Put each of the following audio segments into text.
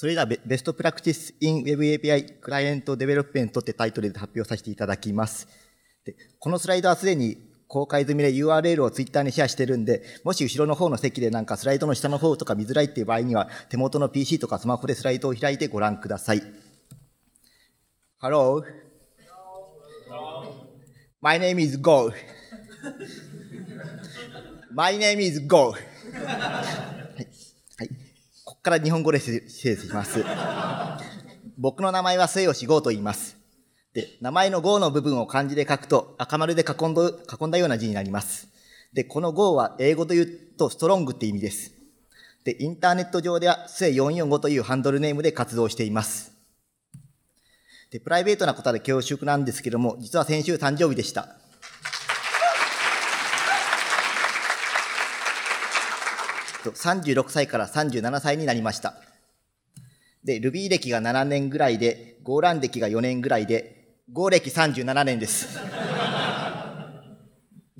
それではベストプラクティスインウェブ API クライアントデベロップメントってタイトルで発表させていただきます。でこのスライドはすでに公開済みで URL をツイッターにシェアしてるんで、もし後ろの方の席でなんかスライドの下の方とか見づらいっていう場合には、手元の PC とかスマホでスライドを開いてご覧ください。Hello. My name is Go. My name is Go. から日本語で失礼します。僕の名前は末吉剛と言います。で、名前の剛の部分を漢字で書くと赤丸で囲んど囲んだような字になります。で、この剛は英語で言うとストロングって意味です。で、インターネット上では末445というハンドルネームで活動しています。で、プライベートなことで恐縮なんですけども、実は先週誕生日でした。36歳から37歳になりました。で、ルビー歴が7年ぐらいで、ゴーラン歴が4年ぐらいで、ゴー歴37年です。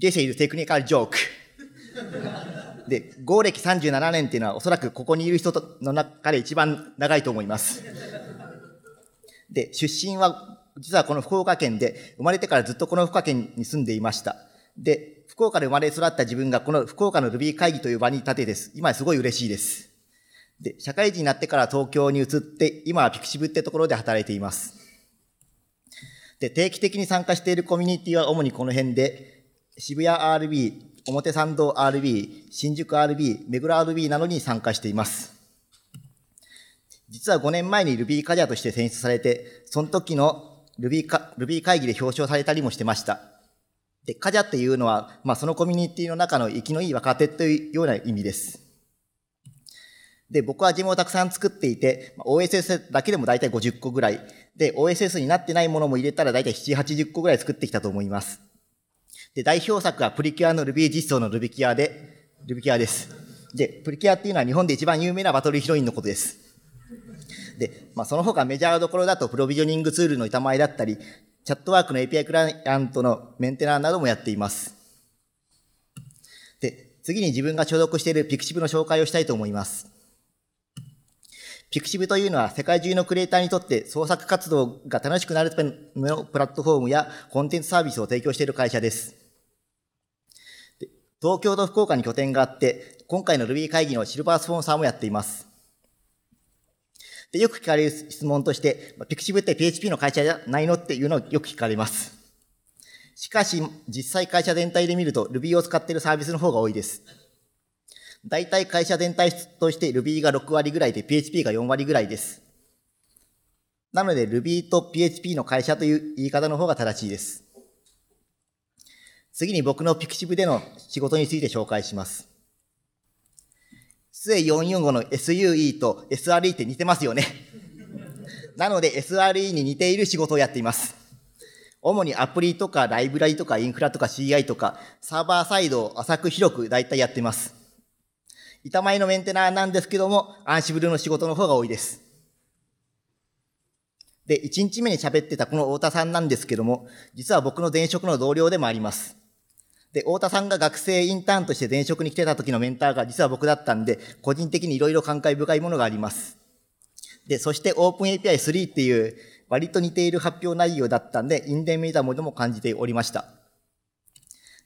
This is technical joke. で、ゴー歴37年っていうのはおそらくここにいる人の中で一番長いと思います。で、出身は実はこの福岡県で、生まれてからずっとこの福岡県に住んでいました。で、福岡で生まれ育った自分がこの福岡のルビー会議という場に立てです。今すごい嬉しいです。で、社会人になってから東京に移って、今はピクシブってところで働いています。で、定期的に参加しているコミュニティは主にこの辺で、渋谷 RB、表参道 RB、新宿 RB、目黒 RB などに参加しています。実は5年前に Ruby カジャとして選出されて、その時のルビー Ruby 会議で表彰されたりもしてました。で、カジャっていうのは、まあ、そのコミュニティの中の生きのいい若手というような意味です。で、僕はジムをたくさん作っていて、OSS だけでも大体50個ぐらい。で、OSS になってないものも入れたら大体7、80個ぐらい作ってきたと思います。で、代表作はプリキュアの Ruby 実装の Ruby キュアで、Ruby キュアです。で、プリキュアっていうのは日本で一番有名なバトルヒロインのことです。で、まあ、その他メジャーどころだとプロビジョニングツールの板前だったり、チャットワークの API クライアントのメンテナーなどもやっています。で、次に自分が所属している Pixiv の紹介をしたいと思います。Pixiv というのは世界中のクリエイターにとって創作活動が楽しくなるためのプラットフォームやコンテンツサービスを提供している会社です。東京と福岡に拠点があって、今回の Ruby 会議のシルバースポンサーもやっています。で、よく聞かれる質問として、ピクシブって PHP の会社じゃないのっていうのをよく聞かれます。しかし、実際会社全体で見ると Ruby を使っているサービスの方が多いです。大体会社全体として Ruby が6割ぐらいで PHP が4割ぐらいです。なので Ruby と PHP の会社という言い方の方が正しいです。次に僕のピクシブでの仕事について紹介します。SA445 の SUE と SRE って似てますよね。なので SRE に似ている仕事をやっています。主にアプリとかライブラリとかインフラとか CI とかサーバーサイドを浅く広く大体やっています。板前のメンテナーなんですけども、アンシブルの仕事の方が多いです。で、1日目に喋ってたこの太田さんなんですけども、実は僕の前職の同僚でもあります。で、太田さんが学生インターンとして前職に来てた時のメンターが実は僕だったんで、個人的にいろいろ感慨深いものがあります。で、そして OpenAPI3 っていう割と似ている発表内容だったんで、インデンーターものも感じておりました。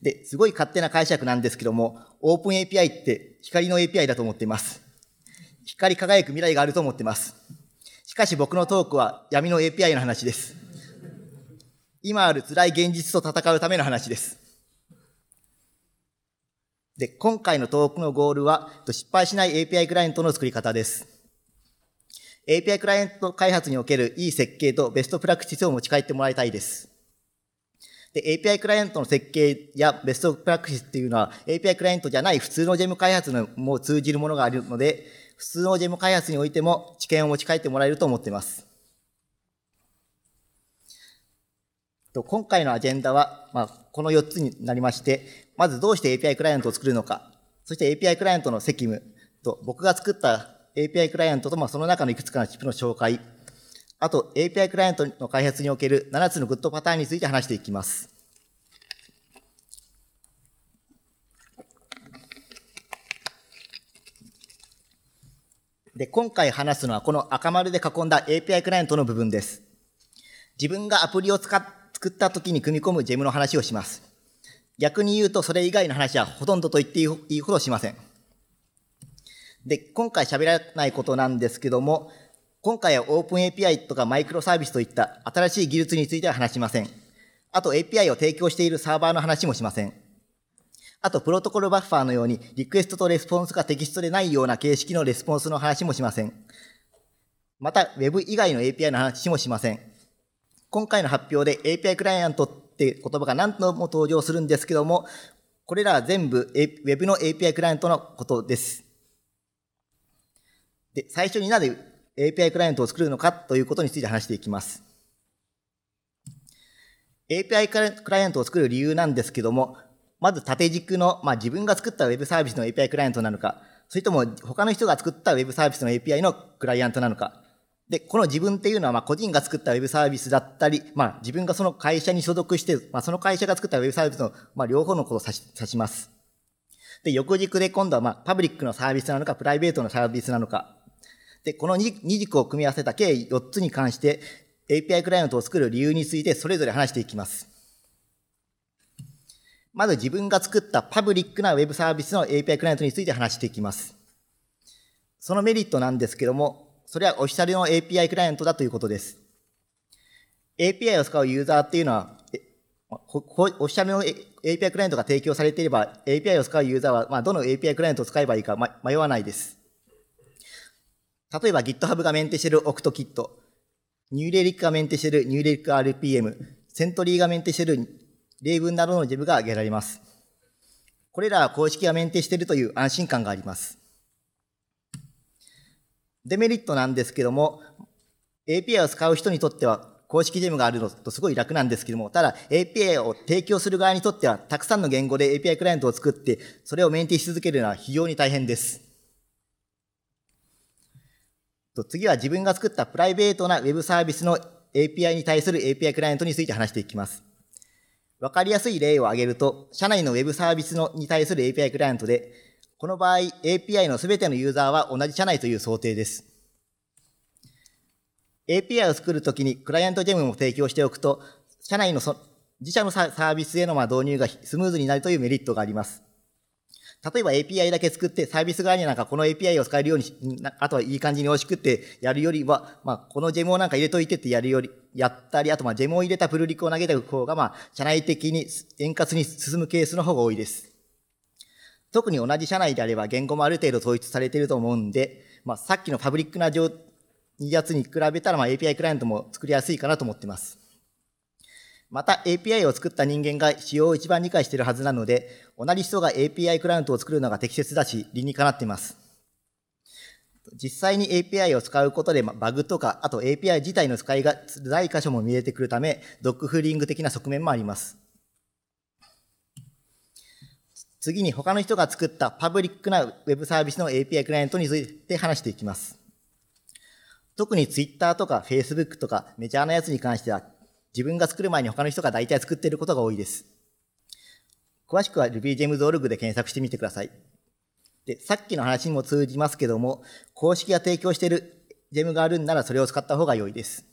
で、すごい勝手な解釈なんですけども、OpenAPI って光の API だと思っています。光り輝く未来があると思ってます。しかし僕のトークは闇の API の話です。今ある辛い現実と戦うための話です。で、今回のトークのゴールは、失敗しない API クライアントの作り方です。API クライアント開発におけるいい設計とベストプラクティスを持ち帰ってもらいたいです。で、API クライアントの設計やベストプラクティスっていうのは API クライアントじゃない普通のジェム開発のも通じるものがあるので、普通のジェム開発においても知見を持ち帰ってもらえると思っています。今回のアジェンダは、まあ、この4つになりまして、まずどうして API クライアントを作るのか、そして API クライアントの責務と、僕が作った API クライアントと、まあ、その中のいくつかのチップの紹介、あと API クライアントの開発における7つのグッドパターンについて話していきます。で、今回話すのはこの赤丸で囲んだ API クライアントの部分です。自分がアプリを使って、作った時に組み込むジェムの話をします。逆に言うとそれ以外の話はほとんどと言っていいほどしません。で、今回喋らないことなんですけども、今回は OpenAPI とかマイクロサービスといった新しい技術については話しません。あと API を提供しているサーバーの話もしません。あとプロトコルバッファーのようにリクエストとレスポンスがテキストでないような形式のレスポンスの話もしません。また Web 以外の API の話もしません。今回の発表で API クライアントって言葉が何度も登場するんですけども、これらは全部 Web の API クライアントのことです。で、最初になぜ API クライアントを作るのかということについて話していきます。API クライアントを作る理由なんですけども、まず縦軸の、まあ、自分が作った Web サービスの API クライアントなのか、それとも他の人が作った Web サービスの API のクライアントなのか、で、この自分っていうのは、まあ、個人が作ったウェブサービスだったり、まあ、自分がその会社に所属して、まあ、その会社が作ったウェブサービスの、まあ、両方のことを指し指します。で、横軸で今度は、まあ、パブリックのサービスなのか、プライベートのサービスなのか。で、この二軸を組み合わせた計4つに関して、API クライアントを作る理由について、それぞれ話していきます。まず自分が作ったパブリックなウェブサービスの API クライアントについて話していきます。そのメリットなんですけども、それはオフィシャルの API クライアントだということです。API を使うユーザーっていうのは、オフィシャルの API クライアントが提供されていれば、API を使うユーザーは、まあ、どの API クライアントを使えばいいか、迷わないです。例えば GitHub がメンテしている OctoKit、NewRelic がメンテしている n e w r e l i c RPM、Sentry がメンテしている例文などのジェ b が挙げられます。これらは公式がメンテしているという安心感があります。デメリットなんですけども、API を使う人にとっては公式ジェムがあるのとすごい楽なんですけども、ただ API を提供する側にとっては、たくさんの言語で API クライアントを作って、それをメンティし続けるのは非常に大変です。次は自分が作ったプライベートな Web サービスの API に対する API クライアントについて話していきます。わかりやすい例を挙げると、社内の Web サービスのに対する API クライアントで、この場合、API のすべてのユーザーは同じ社内という想定です。API を作るときにクライアントジェムも提供しておくと、社内の自社のサービスへの導入がスムーズになるというメリットがあります。例えば API だけ作ってサービス側になんかこの API を使えるように、あとはいい感じに美味しくってやるよりは、まあ、このジェムをなんか入れといてってやるより、やったり、あとまあジェムを入れたプルリクを投げておく方が、まあ、社内的に円滑に進むケースの方が多いです。特に同じ社内であれば言語もある程度統一されていると思うんで、まあ、さっきのパブリックな状やつに比べたら、まあ、API クライアントも作りやすいかなと思ってます。また API を作った人間が仕様を一番理解しているはずなので、同じ人が API クライアントを作るのが適切だし、理にかなっています。実際に API を使うことで、バグとか、あと API 自体の使いが辛い箇所も見えてくるため、ドッグフーリング的な側面もあります。次に他の人が作ったパブリックな Web サービスの API クライアントについて話していきます。特に Twitter とか Facebook とかメジャーなやつに関しては自分が作る前に他の人が大体作っていることが多いです。詳しくは RubyGems.org で検索してみてください。で、さっきの話にも通じますけども、公式が提供しているジェムがあるんならそれを使った方が良いです。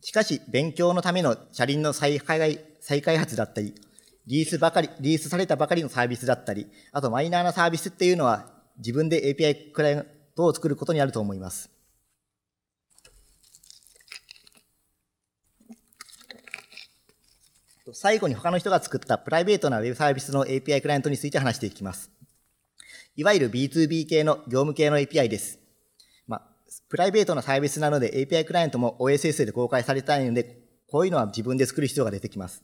しかし、勉強のための車輪の再開再開発だったり、リースばかり、リースされたばかりのサービスだったり、あとマイナーなサービスっていうのは自分で API クライアントを作ることにあると思います。最後に他の人が作ったプライベートな Web サービスの API クライアントについて話していきます。いわゆる B2B 系の業務系の API です。まあ、プライベートなサービスなので API クライアントも OSS で公開されたいので、こういうのは自分で作る必要が出てきます。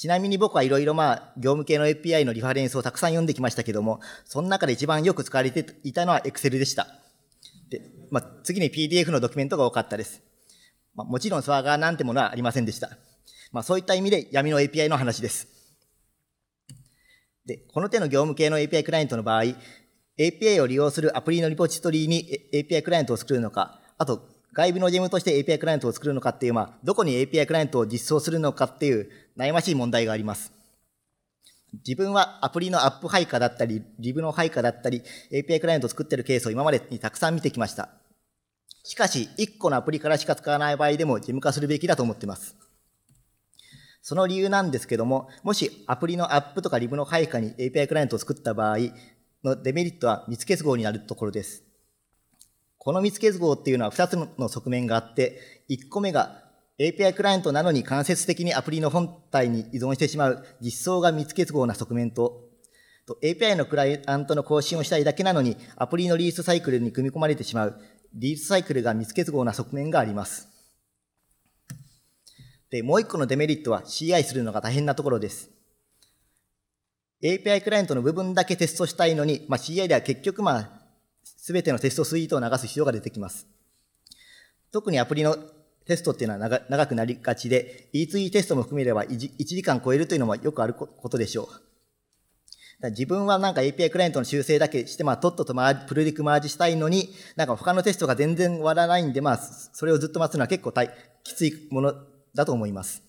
ちなみに僕はいろいろまあ、業務系の API のリファレンスをたくさん読んできましたけども、その中で一番よく使われていたのは Excel でした。で、まあ、次に PDF のドキュメントが多かったです。まあ、もちろんサーガーなんてものはありませんでした。まあ、そういった意味で闇の API の話です。で、この手の業務系の API クライアントの場合、API を利用するアプリのリポジトリに API クライアントを作るのか、あと外部のジェムとして API クライアントを作るのかっていう、まあ、どこに API クライアントを実装するのかっていう悩ましい問題があります。自分はアプリのアップ配下だったり、リブの配下だったり、API クライアントを作ってるケースを今までにたくさん見てきました。しかし、1個のアプリからしか使わない場合でも事務化するべきだと思っています。その理由なんですけども、もしアプリのアップとかリブの配下に API クライアントを作った場合のデメリットは見つけ図号になるところです。この見つけ図号っていうのは2つの側面があって、1個目が API クライアントなのに間接的にアプリの本体に依存してしまう実装が見つけ図号な側面と、API のクライアントの更新をしたいだけなのに、アプリのリースサイクルに組み込まれてしまう、リリースサイクルが見つけ図号な側面があります。で、もう一個のデメリットは CI するのが大変なところです。API クライアントの部分だけテストしたいのに、まあ、CI では結局まあすべてのテストスイートを流す必要が出てきます。特にアプリのテストっていうのは長長くなりがちで、E2E テストも含めれば 1, 時間超えるというのもよくあることでしょう。自分はなんか API クライアントの修正だけして、まあ、とっととプルディクマージしたいのに、なんか他のテストが全然終わらないんで、まあ、それをずっと待つのは結構大きついものだと思います。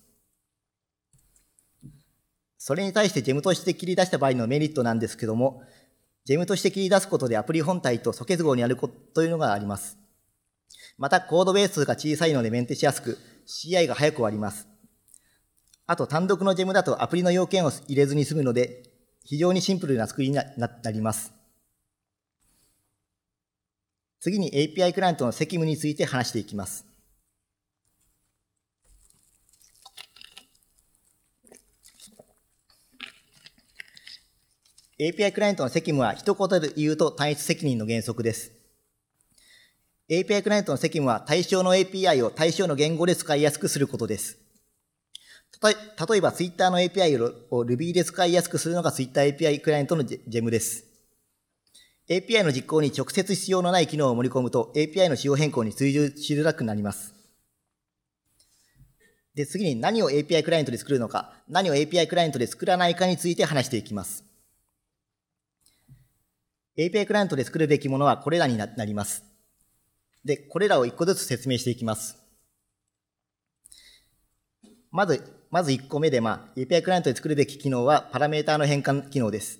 それに対して GEM として切り出した場合のメリットなんですけども、ジェムとして切り出すことでアプリ本体と素結合にあるこというのがあります。また、コードベースが小さいのでメンテしやすく、CI が早く終わります。あと、単独のジェムだとアプリの要件を入れずに済むので、非常にシンプルな作りになります。次に API クライアントの責務について話していきます。API クライアントの責務は一言で言うと単一責任の原則です。API クライアントの責務は対象の API を対象の言語で使いやすくすることです。例えば Twitter の API を Ruby で使いやすくするのが TwitterAPI クライアントの GEM です。API の実行に直接必要のない機能を盛り込むと API の仕様変更に追従しづらくなります。で、次に何を API クライアントで作るのか、何を API クライアントで作らないかについて話していきます。API クライアントで作るべきものはこれらになります。で、これらを一個ずつ説明していきます。まず、まず一個目で、まあ、API クライアントで作るべき機能はパラメーターの変換機能です。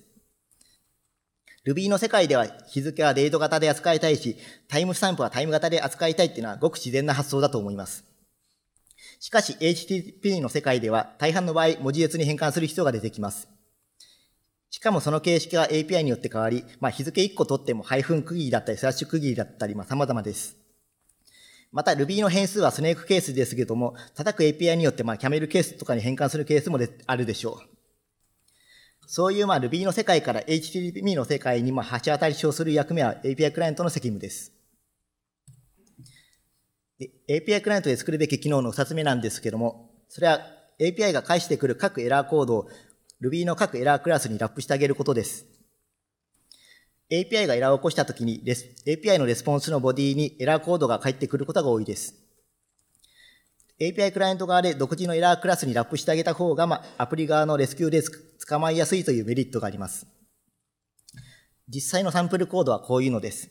Ruby の世界では日付はデート型で扱いたいし、タイムスタンプはタイム型で扱いたいっていうのはごく自然な発想だと思います。しかし HTTP の世界では大半の場合文字列に変換する必要が出てきます。しかもその形式が API によって変わり、まあ、日付1個取ってもハイフン区切りだったり、スラッシュ区切りだったり、まあ、様々です。また Ruby の変数はスネークケースですけれども、叩く API によってまあキャメルケースとかに変換するケースもあるでしょう。そういうまあ Ruby の世界から HTTP の世界にまあ橋渡りをする役目は API クライアントの責務です。API クライアントで作るべき機能の2つ目なんですけども、それは API が返してくる各エラーコードを Ruby の各エラークラスにラップしてあげることです。API がエラーを起こしたときに、API のレスポンスのボディにエラーコードが返ってくることが多いです。API クライアント側で独自のエラークラスにラップしてあげた方が、ま、アプリ側のレスキューで捕まえやすいというメリットがあります。実際のサンプルコードはこういうのです。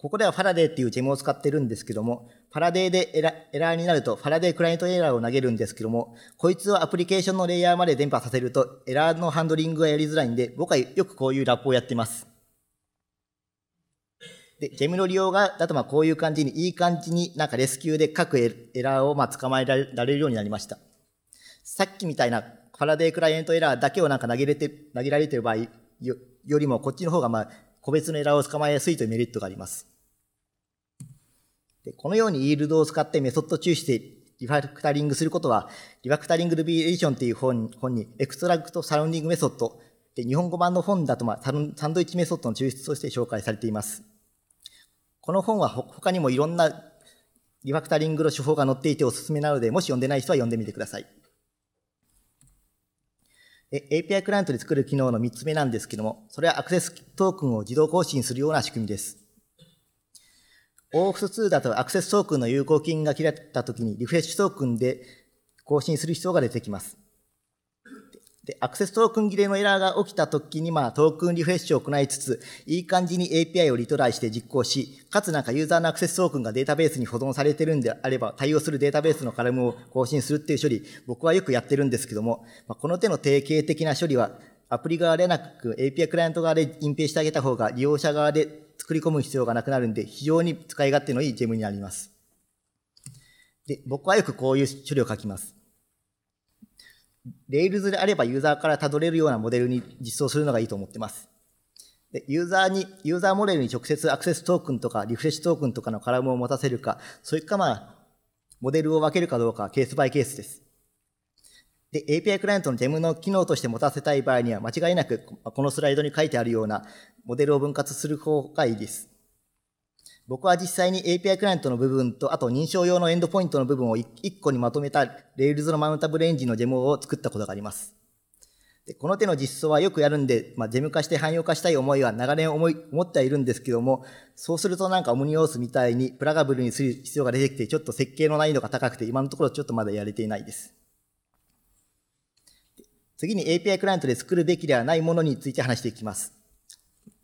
ここではファラデーっていうジェムを使ってるんですけども、ファラデーでエラエラーになると、ファラデークライアントエラーを投げるんですけども、こいつをアプリケーションのレイヤーまで伝播させると、エラーのハンドリングがやりづらいんで、僕はよくこういうラップをやってます。で、ジェムの利用が、だとまあこういう感じに、いい感じになんかレスキューで各エラーをまあ捕まえられるようになりました。さっきみたいなファラデークライアントエラーだけをなんか投げれて、投げられてる場合よりも、こっちの方がまあ個別のエラーを捕まえやすいというメリットがあります。でこのようにイールドを使ってメソッド抽出でリファクタリングすることは、リファクタリングルビーエディションという本本に、エクストラクトサウンディングメソッド、で日本語版の本だと、まサンドイッチメソッドの抽出として紹介されています。この本は他にもいろんなリファクタリングの手法が載っていておすすめなので、もし読んでない人は読んでみてください。API クライアントで作る機能の3つ目なんですけども、それはアクセストークンを自動更新するような仕組みです。o ーフス2だとアクセストークンの有効金が切れた時にリフレッシュトークンで更新する必要が出てきます。で、アクセストークン切れのエラーが起きた時に、まあ、トークンリフレッシュを行いつつ、いい感じに API をリトライして実行し、かつなんかユーザーのアクセストークンがデータベースに保存されてるんであれば、対応するデータベースのカルムを更新するっていう処理、僕はよくやってるんですけども、まあ、この手の定型的な処理は、アプリ側でなく API クライアント側で隠蔽してあげた方が、利用者側で作り込む必要がなくなるんで、非常に使い勝手のいいジェムになります。で、僕はよくこういう処理を書きます。レイルズであればユーザーからたどれるようなモデルに実装するのがいいと思ってます。で、ユーザーに、ユーザーモデルに直接アクセストークンとかリフレッシュトークンとかのカラムを持たせるか、それかまあ、モデルを分けるかどうかはケースバイケースです。で、API クライアントの GEM の機能として持たせたい場合には、間違いなくこのスライドに書いてあるようなモデルを分割する方がいいです。僕は実際に API クライアントの部分と、あと認証用のエンドポイントの部分を1個にまとめた Rails のマウンタブルエンジンのジェムを作ったことがあります。でこの手の実装はよくやるんで、まあ、ジェム化して汎用化したい思いは長年思い思ってはいるんですけども、そうするとなんかオムニオースみたいにプラガブルにする必要が出てきて、ちょっと設計の難易度が高くて、今のところちょっとまだやれていないです。次に API クライアントで作るべきではないものについて話していきます。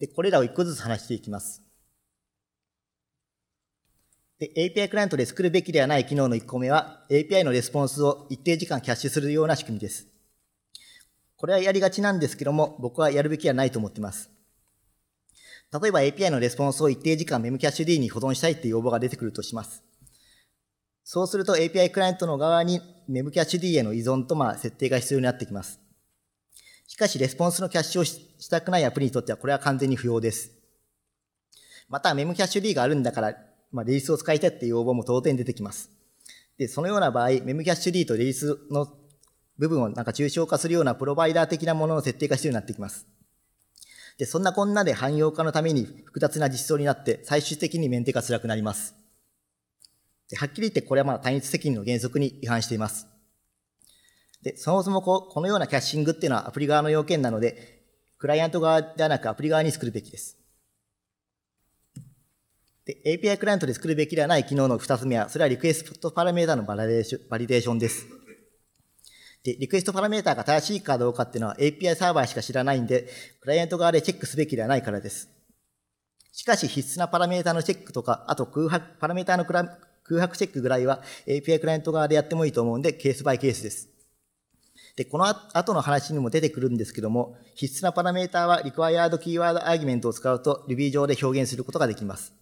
でこれらを1個ずつ話していきます。で、API クライアントで作るべきではない機能の1個目は、API のレスポンスを一定時間キャッシュするような仕組みです。これはやりがちなんですけども、僕はやるべきはないと思っています。例えば API のレスポンスを一定時間メムキャッシュ D に保存したいっていう要望が出てくるとします。そうすると API クライアントの側にメムキャッシュ D への依存とまあ設定が必要になってきます。しかし、レスポンスのキャッシュをしたくないアプリにとってはこれは完全に不要です。また、メムキャッシュ D があるんだからまあ、リリースを使いたいっていう要望も当然出てきます。で、そのような場合、メムキャッシュリーとリリースの部分をなんか抽象化するようなプロバイダー的なものの設定が必要になってきます。で、そんなこんなで汎用化のために複雑な実装になって、最終的にメンテが辛くなります。で、はっきり言ってこれはまあ単一責任の原則に違反しています。で、そもそもここのようなキャッシングっていうのはアプリ側の要件なので、クライアント側ではなくアプリ側に作るべきです。で、API クライアントで作るべきではない機能の2つ目は、それはリクエストパラメータのバリデーションです。で、リクエストパラメータが正しいかどうかっていうのは API サーバーしか知らないんで、クライアント側でチェックすべきではないからです。しかし必須なパラメータのチェックとか、あと空白、パラメータの空白チェックぐらいは API クライアント側でやってもいいと思うんで、ケースバイケースです。で、この後の話にも出てくるんですけども、必須なパラメータは required keyword argument を使うと Ruby 上で表現することができます。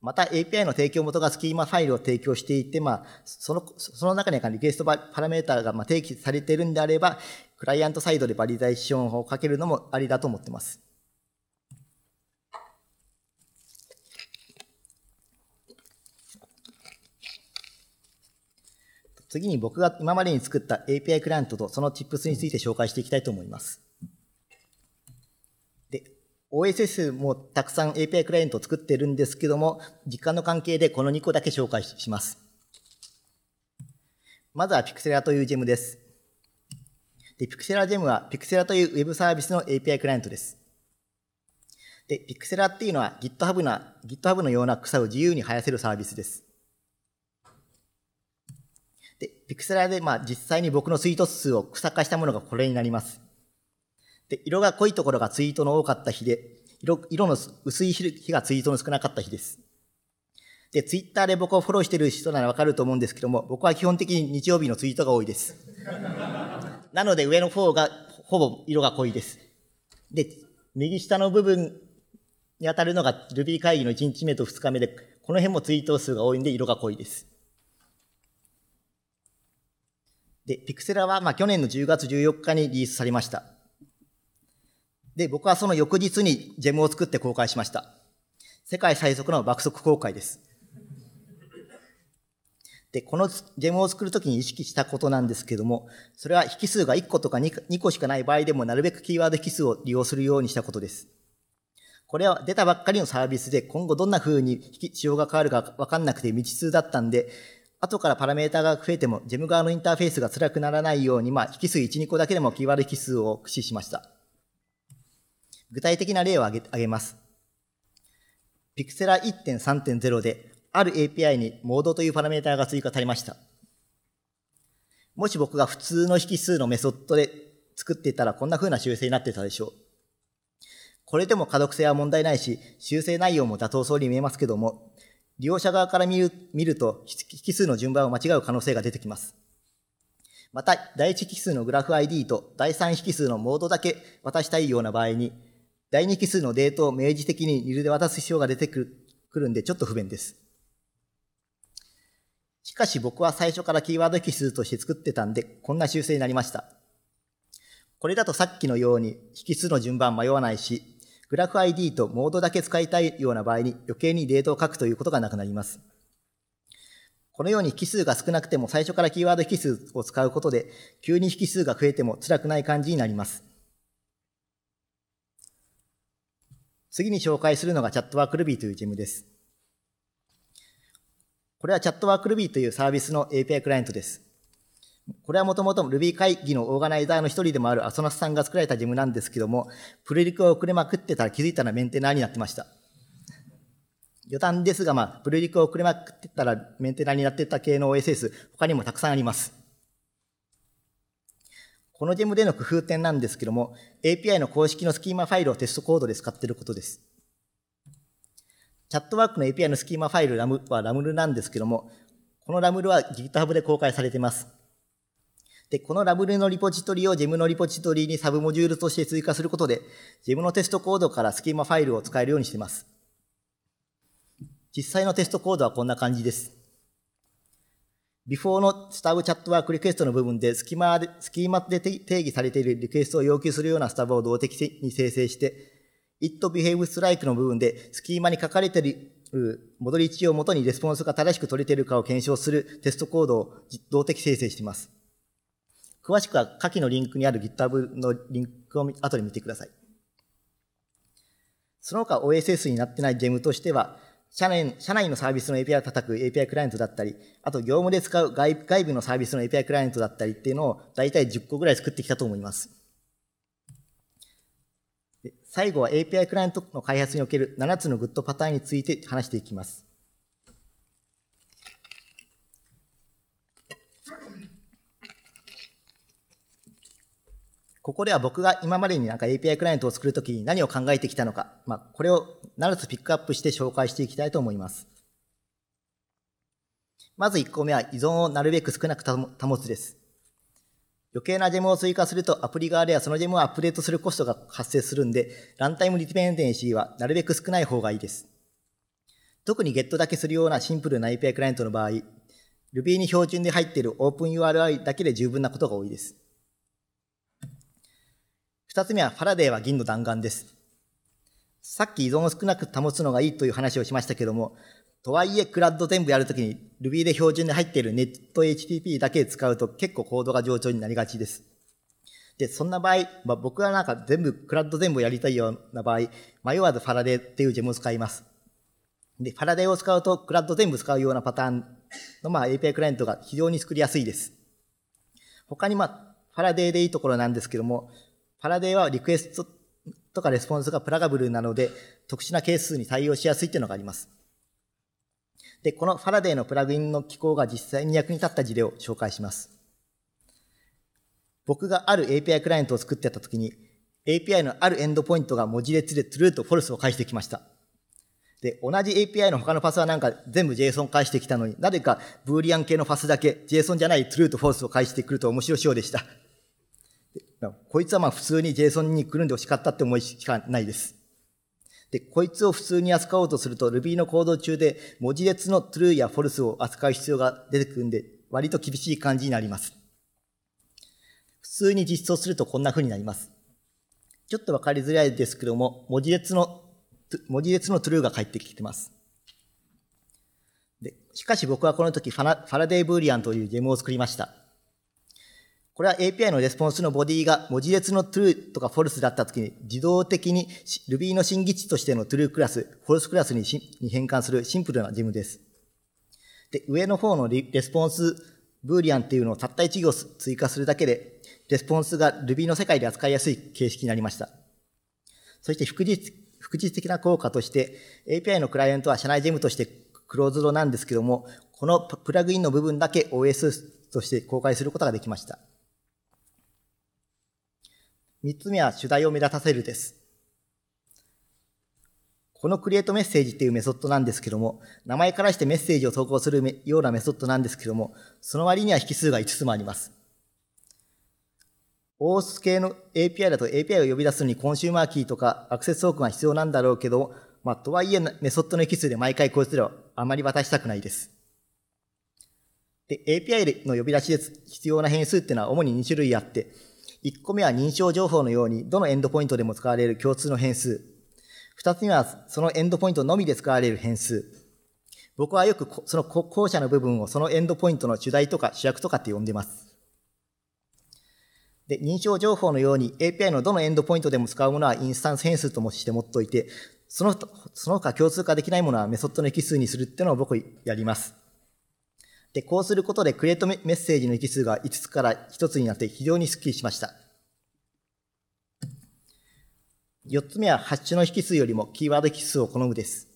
また API の提供元がスキーマファイルを提供していて、まあ、その、その中にリクエストパラメータがまあ定義されているんであれば、クライアントサイドでバリダイションをかけるのもありだと思ってます。次に僕が今までに作った API クライアントとそのチップスについて紹介していきたいと思います。OSS もたくさん API クライアントを作ってるんですけども、時間の関係でこの2個だけ紹介します。まずは Pixela というジェムです。で、Pixela ジェムは Pixela というウェブサービスの API クライアントです。で、Pixela っていうのは GitHub の GitHub のような草を自由に生やせるサービスです。で、Pixela でまあ実際に僕のツイート数を草化したものがこれになります。で、色が濃いところがツイートの多かった日で、色、色の薄い日がツイートの少なかった日です。で、ツイッターで僕をフォローしてる人ならわかると思うんですけども、僕は基本的に日曜日のツイートが多いです。なので上の方がほぼ色が濃いです。で、右下の部分に当たるのが Ruby 会議の1日目と2日目で、この辺もツイート数が多いんで色が濃いです。で、ピクセラはまあ去年の10月14日にリリースされました。で、僕はその翌日にジェムを作って公開しました。世界最速の爆速公開です。で、このジェムを作るときに意識したことなんですけども、それは引数が1個とか 2, 個しかない場合でもなるべくキーワード引数を利用するようにしたことです。これは出たばっかりのサービスで今後どんな風に仕様が変わるかわかんなくて未知数だったんで、後からパラメータが増えてもジェム側のインターフェースが辛くならないように、まあ、引数1、2個だけでもキーワード引数を駆使しました。具体的な例を挙げ挙げます。ピクセラ1.3.0で、ある API にモードというパラメータが追加されました。もし僕が普通の引数のメソッドで作っていたらこんな風な修正になってたでしょう。これでも可読性は問題ないし、修正内容も妥当そうに見えますけども、利用者側から見る見ると引数の順番を間違う可能性が出てきます。また、第1引数のグラフ ID と第3引数のモードだけ渡したいような場合に、第二奇数のデートを明示的にニルで渡す必要が出てくるんでちょっと不便です。しかし僕は最初からキーワード引数として作ってたんで、こんな修正になりました。これだとさっきのように引数の順番迷わないし、グラフ ID とモードだけ使いたいような場合に余計にデートを書くということがなくなります。このように引数が少なくても最初からキーワード引数を使うことで、急に引数が増えても辛くない感じになります。次に紹介するのがチャットワークルビーというジェムです。これはチャットワークルビーというサービスの API クライアントです。これはもともと Ruby 会議のオーガナイザーの一人でもあるアソナスさんが作られたジェムなんですけども、プレリクを遅れまくってたら気づいたらメンテナーになってました。余談ですが、まあ、プレリクを遅れまくってたらメンテナーになってた系の OSS、他にもたくさんあります。このゲームでの工夫点なんですけども、API の公式のスキーマファイルをテストコードで使っていることです。チャットワークの API のスキーマファイルラムはラムルなんですけども、このラムルは GitHub で公開されています。で、このラムルのリポジトリを GEM のリポジトリにサブモジュールとして追加することで、GEM のテストコードからスキーマファイルを使えるようにしています。実際のテストコードはこんな感じです。before のスタブチャットワークリクエストの部分でスキマで、スキーマで定義されているリクエストを要求するようなスタブを動的に生成して、it behaves like の部分でスキーマに書かれている戻り値をもとにレスポンスが正しく取れているかを検証するテストコードを動的生成しています。詳しくは下記のリンクにある GitHub のリンクを後で見てください。その他 OSS になってないジェムとしては、社内社内のサービスの API を叩く API クライアントだったり、あと業務で使う外外部のサービスの API クライアントだったりっていうのを大体10個ぐらい作ってきたと思います。最後は API クライアントの開発における7つのグッドパターンについて話していきます。ここでは僕が今までになんか API クライアントを作るときに何を考えてきたのか、まあ、これを7つピックアップして紹介していきたいと思います。まず1個目は依存をなるべく少なく保つです。余計なジェムを追加するとアプリ側ではそのジェムをアップデートするコストが発生するんで、ランタイムディペンデンシーはなるべく少ない方がいいです。特にゲットだけするようなシンプルな API クライアントの場合、Ruby に標準で入っている OpenURI だけで十分なことが多いです。二つ目はファラデーは銀の弾丸です。さっき依存を少なく保つのがいいという話をしましたけども、とはいえクラッド全部やるときに Ruby で標準で入っている NetHTTP だけ使うと結構コードが上長になりがちです。で、そんな場合、まあ、僕はなんか全部、クラッド全部やりたいような場合、迷わずファラデーっていうジェムを使います。で、ファラデーを使うと、クラッド全部使うようなパターンの、まあ、API クライアントが非常に作りやすいです。他に、まあ、ファラデーでいいところなんですけども、パラデーはリクエストとかレスポンスがプラガブルなので、特殊な係数に対応しやすいっていうのがあります。で、このファラデーのプラグインの機構が実際に役に立った事例を紹介します。僕がある API クライアントを作ってた時に、API のあるエンドポイントが文字列で true と false を返してきました。で、同じ API の他のパスはなんか全部 JSON 返してきたのに、なぜかブーリアン系のパスだけ JSON じゃない true と false を返してくると面白いようでした。こいつはまあ普通に JSON にくるんで欲しかったって思いしかないです。で、こいつを普通に扱おうとすると Ruby の行動中で文字列の true や false を扱う必要が出てくるんで、割と厳しい感じになります。普通に実装するとこんな風になります。ちょっとわかりづらいですけども、文字列の、文字列の true が返ってきてます。で、しかし僕はこの時ファラデイブーリアンというゲームを作りました。これは API のレスポンスのボディが文字列の true とか false だった時に自動的に Ruby の新技値としての true クラス、false クラスに変換するシンプルなジムです。で、上の方のレスポンスブーリアンっていうのをたった1行追加するだけで、レスポンスが Ruby の世界で扱いやすい形式になりました。そして副日、副日的な効果として、API のクライアントは社内事務としてクローズドなんですけども、このプラグインの部分だけ OS として公開することができました。三つ目は主題を目立たせるです。このクリエイトメッセージっていうメソッドなんですけども、名前からしてメッセージを投稿するようなメソッドなんですけども、その割には引数が5つもあります。オース系の API だと API を呼び出すのにコンシューマーキーとかアクセスオークがは必要なんだろうけど、まあ、とはいえメソッドの引数で毎回こいつらはあまり渡したくないです。で、API の呼び出しで必要な変数っていうのは主に2種類あって、1個目は認証情報のように、どのエンドポイントでも使われる共通の変数。2つ目は、そのエンドポイントのみで使われる変数。僕はよくその後者の部分をそのエンドポイントの主題とか主役とかって呼んでます。で、認証情報のように API のどのエンドポイントでも使うものはインスタンス変数ともして持っておいて、その、その他共通化できないものはメソッドの引数にするっていうのを僕やります。で、こうすることでクリエイトメッセージの引数が5つから1つになって非常にスッキリしました。4つ目はハッシュの引数よりもキーワード引数を好むです。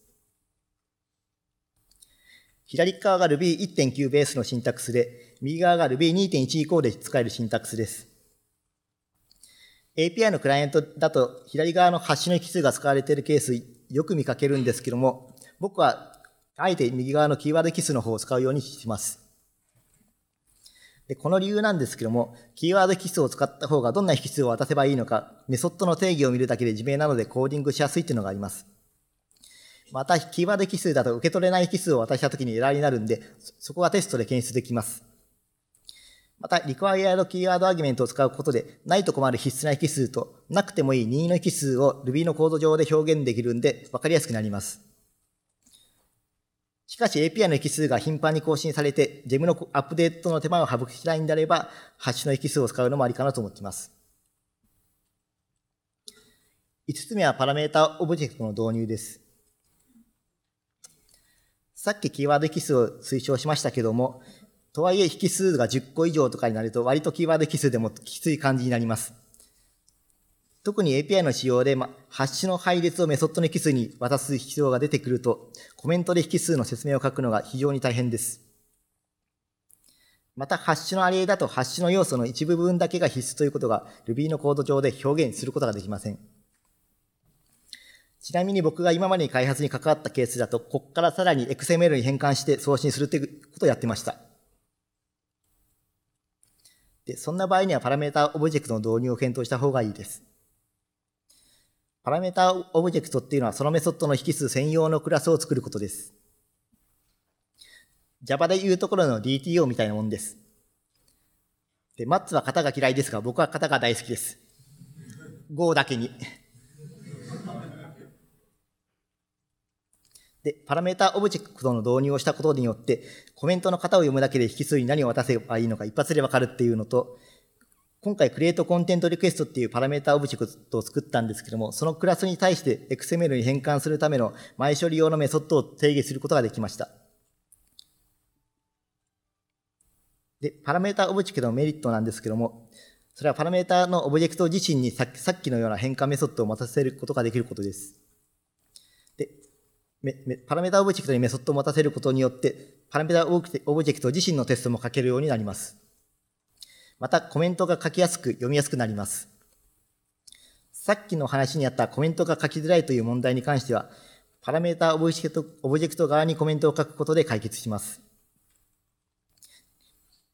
左側が Ruby1.9 ベースのシンタクスで、右側が Ruby2.1 以降で使えるシンタクスです。API のクライアントだと左側のハッシュの引数が使われているケースよく見かけるんですけども、僕はあえて右側のキーワードキスの方を使うようにします。で、この理由なんですけども、キーワード引数を使った方がどんな引数を渡せばいいのか、メソッドの定義を見るだけで自明なのでコーディングしやすいっていうのがあります。また、キーワード引数だと受け取れない引数を渡した時にエラーになるんで、そこはテストで検出できます。また、リクワイアードキーワードアーギュメントを使うことで、ないと困る必須な引数と、なくてもいい任意の引数を Ruby のコード上で表現できるんで、わかりやすくなります。しかし API の引数が頻繁に更新されて、ジェムのアップデートの手間を省きたいんであれば、ハッシュの引数を使うのもありかなと思っています。5つ目はパラメータオブジェクトの導入です。さっきキーワード引数を推奨しましたけども、とはいえ引数が10個以上とかになると割とキーワード引数でもきつい感じになります。特に API の使用で、ま、ハッシュの配列をメソッドの引数に渡す必要が出てくると、コメントで引数の説明を書くのが非常に大変です。また、ハッシュのアリエだと、ハッシュの要素の一部分だけが必須ということが Ruby のコード上で表現することができません。ちなみに僕が今までに開発に関わったケースだと、ここからさらに XML に変換して送信するということをやってました。で、そんな場合にはパラメータオブジェクトの導入を検討した方がいいです。パラメータオブジェクトっていうのはそのメソッドの引数専用のクラスを作ることです。Java でいうところの DTO みたいなもんです。で、マッツは型が嫌いですが、僕は型が大好きです。Go だけに。で、パラメータオブジェクトの導入をしたことによって、コメントの型を読むだけで引数に何を渡せばいいのか一発でわかるっていうのと、今回 Create Content Request っていうパラメータオブジェクトを作ったんですけども、そのクラスに対して XML に変換するための前処理用のメソッドを定義することができました。で、パラメータオブジェクトのメリットなんですけども、それはパラメータのオブジェクト自身にさっきのような変換メソッドを持たせることができることです。で、パラメータオブジェクトにメソッドを持たせることによって、パラメータオブジェクト自身のテストも書けるようになります。またコメントが書きやすく読みやすくなります。さっきの話にあったコメントが書きづらいという問題に関しては、パラメータオブジェクトオブジェクト側にコメントを書くことで解決します。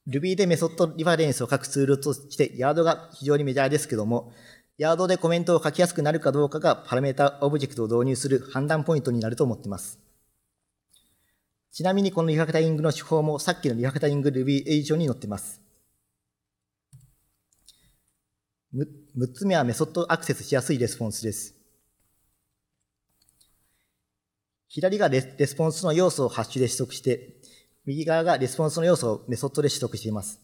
Ruby でメソッドリファレンスを書くツールとして、ヤードが非常にメジャーですけども、ヤードでコメントを書きやすくなるかどうかがパラメータオブジェクトを導入する判断ポイントになると思っています。ちなみにこのリファクタリングの手法もさっきのリファクタリング Ruby 以上に載ってます。6つ目はメソッドアクセスしやすいレスポンスです。左がレスポンスの要素をハッシュで取得して、右側がレスポンスの要素をメソッドで取得しています。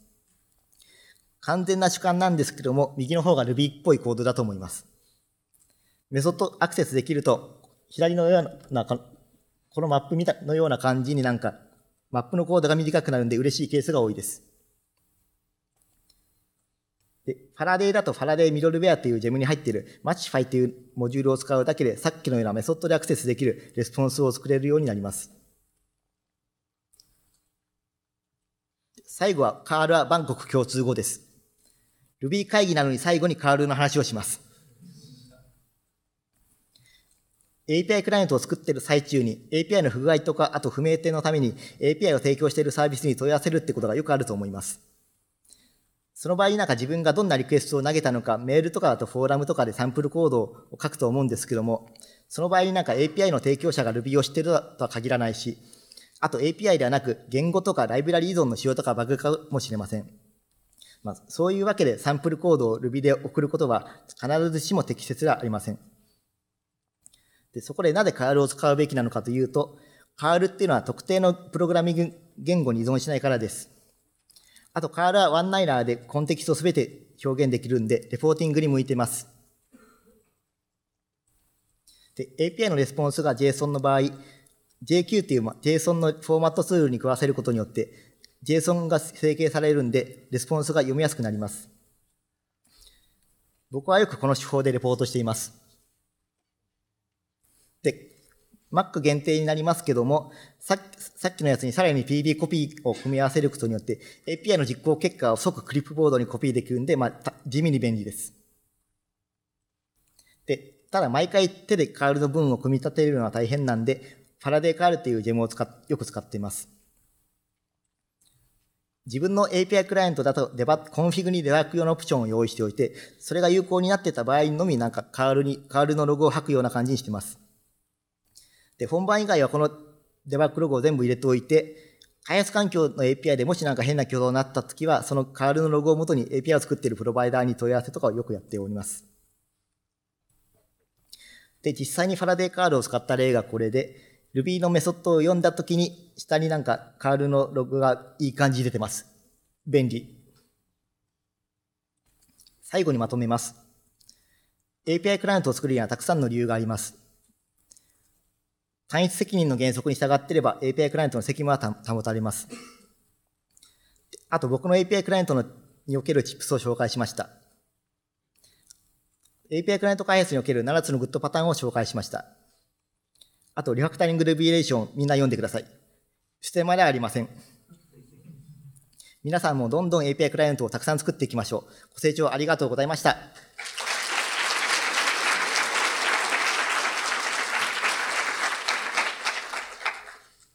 完全な主観なんですけども、右の方が Ruby っぽいコードだと思います。メソッドアクセスできると、左のような、このマップのような感じになんか、マップのコードが短くなるんで嬉しいケースが多いです。で、ファラデーだとファラデーミドルウェアというジェムに入っているマッチファイというモジュールを使うだけでさっきのようなメソッドでアクセスできるレスポンスを作れるようになります。最後はカールはバンコク共通語です。Ruby 会議なのに最後にカールの話をします。API クライアントを作っている最中に API の不具合とか、あと不明点のために API を提供しているサービスに問い合わせるってことがよくあると思います。その場合なんか自分がどんなリクエストを投げたのか、メールとかだとフォーラムとかでサンプルコードを書くと思うんですけども、その場合になんか API の提供者が Ruby を知ってるとは限らないし、あと API ではなく言語とかライブラリ依存の仕様とかバグかもしれません。まあ、そういうわけでサンプルコードを Ruby で送ることは必ずしも適切ではありません。でそこでなぜカールを使うべきなのかというと、カールっていうのは特定のプログラミング言語に依存しないからです。あと、カールはワンナイラーでコンテキストすべて表現できるんで、レポーティングに向いています。で、API のレスポンスが JSON の場合、JQ っていう JSON のフォーマットツールに加わせることによって、JSON が整形されるんで、レスポンスが読みやすくなります。僕はよくこの手法でレポートしています。で、Mac 限定になりますけども、さっきさっきのやつにさらに PB コピーを組み合わせることによって、API の実行結果を即クリップボードにコピーできるんで、まあ、地味に便利です。で、ただ毎回手でカールの文を組み立てるのは大変なんで、ファラデーカールっていうジェムを使っよく使っています。自分の API クライアントだとデバコンフィグにデバッグ用のオプションを用意しておいて、それが有効になってた場合のみなんかカールに、カールのログを吐くような感じにしてます。で、本番以外はこのデバッグログを全部入れておいて、開発環境の API でもしなんか変な挙動になった時は、そのカールのログを元に API を作っているプロバイダーに問い合わせとかをよくやっております。で、実際にファラデーカールを使った例がこれで、Ruby のメソッドを読んだ時に、下になんかカールのログがいい感じに出てます。便利。最後にまとめます。API クライアントを作るにはたくさんの理由があります。単一責任の原則に従っていれば API クライアントの責務は保たれます。あと僕の API クライアントのにおけるチップスを紹介しました。API クライアント開発における7つのグッドパターンを紹介しました。あと、リファクタリングルビーレーションみんな読んでください。出演までありません。皆さんもどんどん API クライアントをたくさん作っていきましょう。ご清聴ありがとうございました。